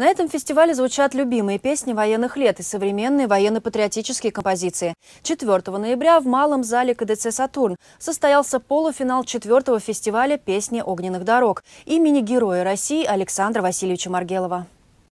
На этом фестивале звучат любимые песни военных лет и современные военно-патриотические композиции. 4 ноября в Малом зале КДЦ «Сатурн» состоялся полуфинал 4 фестиваля «Песни огненных дорог» имени Героя России Александра Васильевича Маргелова.